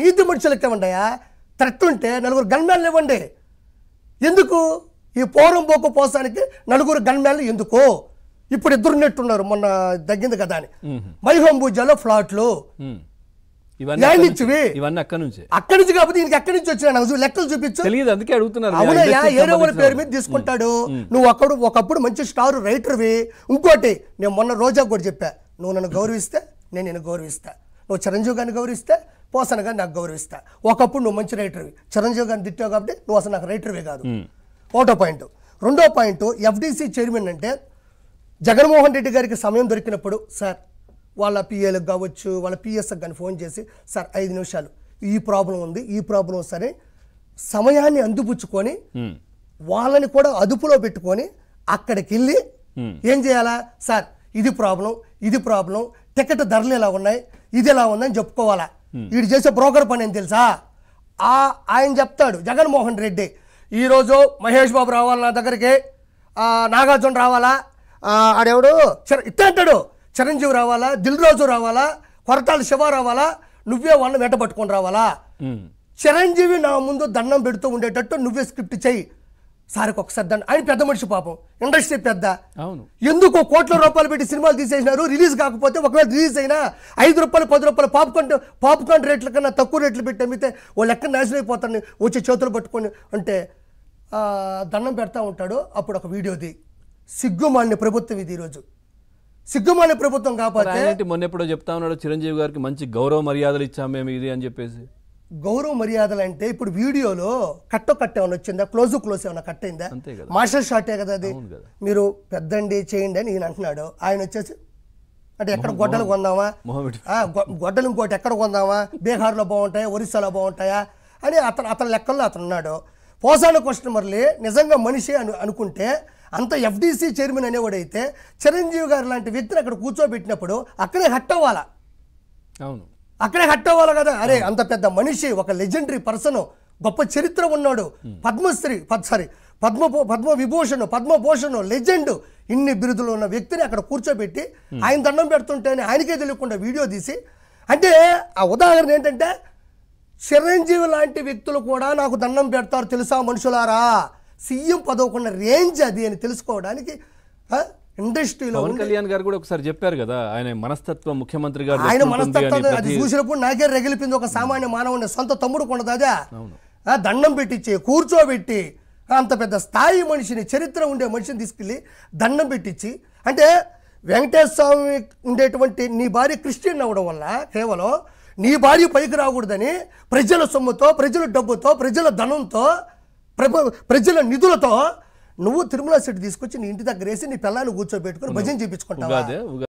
నీతి మనుషులకు తెవండయా తట్టుంటే నలుగురు గన్మ్యాన్లు ఇవ్వండి ఎందుకు ఈ పోరం పోక పోసానికి నలుగురు గన్మ్యాన్లు ఎందుకు ఇప్పుడు ఇద్దరు నెట్టున్నారు మొన్న తగ్గింది కదా అని మైహోంబూజాలో ఫ్లాట్లు అక్కడి నుంచి కాబట్టి ఎక్కడి నుంచి వచ్చిన లెక్కలు చూపించు తెలియదు అందుకే అడుగుతున్నారు అవునయ్యా ఏదో వాళ్ళ పేరు మీద తీసుకుంటాడు నువ్వు అక్కడ ఒకప్పుడు మంచి స్టార్ రైటర్వి ఇంకోటి నేను మొన్న రోజా కూడా చెప్పా నువ్వు నన్ను గౌరవిస్తే నేను నేను గౌరవిస్తా నువ్వు చిరంజీవి గారిని గౌరవిస్తే పోసనగా నాకు గౌరవిస్తా ఒకప్పుడు నువ్వు మంచి రైటర్వి చిరంజీవి గారిని తిట్టావు కాబట్టి నువ్వు అసలు నాకు రైటర్వే కాదు ఒకటో పాయింట్ రెండో పాయింట్ ఎఫ్డీసీ చైర్మన్ అంటే జగన్మోహన్ రెడ్డి గారికి సమయం దొరికినప్పుడు సార్ వాళ్ళ పిఏలకు కావచ్చు వాళ్ళ పిఎస్కి కానీ ఫోన్ చేసి సార్ ఐదు నిమిషాలు ఈ ప్రాబ్లం ఉంది ఈ ప్రాబ్లం సరే సమయాన్ని అందిపుచ్చుకొని వాళ్ళని కూడా అదుపులో పెట్టుకొని అక్కడికి వెళ్ళి ఏం చేయాలా సార్ ఇది ప్రాబ్లం ఇది ప్రాబ్లం టికెట్ ధరలు ఎలా ఉన్నాయి ఇది ఎలా ఉందని చెప్పుకోవాలా వీడు చేసే బ్రోకర్ పని అని తెలుసా ఆ ఆయన చెప్తాడు జగన్మోహన్ రెడ్డి ఈరోజు మహేష్ బాబు రావాలి నా దగ్గరికి నాగార్జున రావాలా ఆడెవడు ఇట్లా అంటాడు చిరంజీవి రావాలా దిల్ రాజు రావాలా కొరతాల శివ రావాలా నువ్వే వాళ్ళని వెంట పట్టుకొని రావాలా చిరంజీవి నా ముందు దండం పెడుతూ ఉండేటట్టు నువ్వే స్క్రిప్ట్ చెయ్యి సార్కి ఒకసారి దండ ఆయన పెద్ద మనిషి పాపం ఇండస్ట్రీ పెద్ద అవును ఎందుకు కోట్ల రూపాయలు పెట్టి సినిమాలు తీసేసినారు రిలీజ్ కాకపోతే ఒకవేళ రిలీజ్ అయినా ఐదు రూపాయలు పది రూపాయలు పాప్కార్న్ పాప్కార్న్ రేట్ల కన్నా తక్కువ రేట్లు పెట్టి అమ్మితే వాళ్ళు ఎక్కడ నాశనం అయిపోతాను వచ్చి చేతులు పట్టుకొని అంటే దండం పెడతా ఉంటాడు అప్పుడు ఒక వీడియోది సిగ్గుమాన్య ప్రభుత్వం ఇది ఈరోజు సిగ్గుమాన్య ప్రభుత్వం కాకపోతే మొన్న ఎప్పుడో చెప్తా ఉన్నాడు చిరంజీవి గారికి మంచి గౌరవ మర్యాదలు ఇచ్చాం మేము ఇది అని చెప్పేసి గౌరవ మర్యాదలు అంటే ఇప్పుడు వీడియోలో కట్ట కట్ ఏమైనా వచ్చిందా క్లోజ్ క్లోజ్ ఏమైనా కట్ అయిందా మార్షల్ షాటే కదా అది మీరు పెద్దండి చేయండి అని ఈయన అంటున్నాడు ఆయన వచ్చేసి అంటే ఎక్కడ గొడ్డలు కొందామా గొడ్డలు ఇంకోటి ఎక్కడ కొందామా బీహార్లో బాగుంటాయా ఒరిస్సాలో బాగుంటాయా అని అతను అతని లెక్కల్లో అతను ఉన్నాడు క్వశ్చన్ కస్టమర్లే నిజంగా మనిషి అను అనుకుంటే అంత ఎఫ్డీసీ చైర్మన్ అనేవాడైతే చిరంజీవి గారు లాంటి వ్యక్తిని అక్కడ కూర్చోబెట్టినప్పుడు అక్కడే హట్ అవ్వాలా అవును అక్కడే హట్ అవ్వాలి కదా అరే అంత పెద్ద మనిషి ఒక లెజెండరీ పర్సన్ గొప్ప చరిత్ర ఉన్నాడు పద్మశ్రీ సారీ పద్మ పద్మ విభూషణ్ పద్మభూషణ్ లెజెండ్ ఇన్ని బిరుదులు ఉన్న వ్యక్తిని అక్కడ కూర్చోబెట్టి ఆయన దండం పెడుతుంటేనే ఆయనకే తెలియకుండా వీడియో తీసి అంటే ఆ ఉదాహరణ ఏంటంటే చిరంజీవి లాంటి వ్యక్తులు కూడా నాకు దండం పెడతారు తెలుసా మనుషులారా సీఎం పదవుకున్న రేంజ్ అది అని తెలుసుకోవడానికి ఇండస్ట్రీలో పవన్ కళ్యాణ్ గారు కూడా ఒకసారి చెప్పారు కదా ఆయన మనస్తత్వం ముఖ్యమంత్రి గారు ఆయన మనస్తత్వం అది చూసినప్పుడు నాకే రగిలిపింది ఒక సామాన్య మానవుని సొంత తమ్ముడు కొండదాదా దండం పెట్టించి కూర్చోబెట్టి అంత పెద్ద స్థాయి మనిషిని చరిత్ర ఉండే మనిషిని తీసుకెళ్ళి దండం పెట్టించి అంటే వెంకటేశ్వర స్వామి ఉండేటువంటి నీ భార్య క్రిస్టియన్ అవ్వడం వల్ల కేవలం నీ భార్య పైకి రాకూడదని ప్రజల సొమ్ముతో ప్రజల డబ్బుతో ప్రజల ధనంతో ప్రభ ప్రజల నిధులతో నువ్వు తిరుమల సెట్ తీసుకొచ్చి నీ ఇంటి దగ్గర వేసి నీ పిల్లలు కూర్చోబెట్టుకుని భజన చేయించుకుంటావు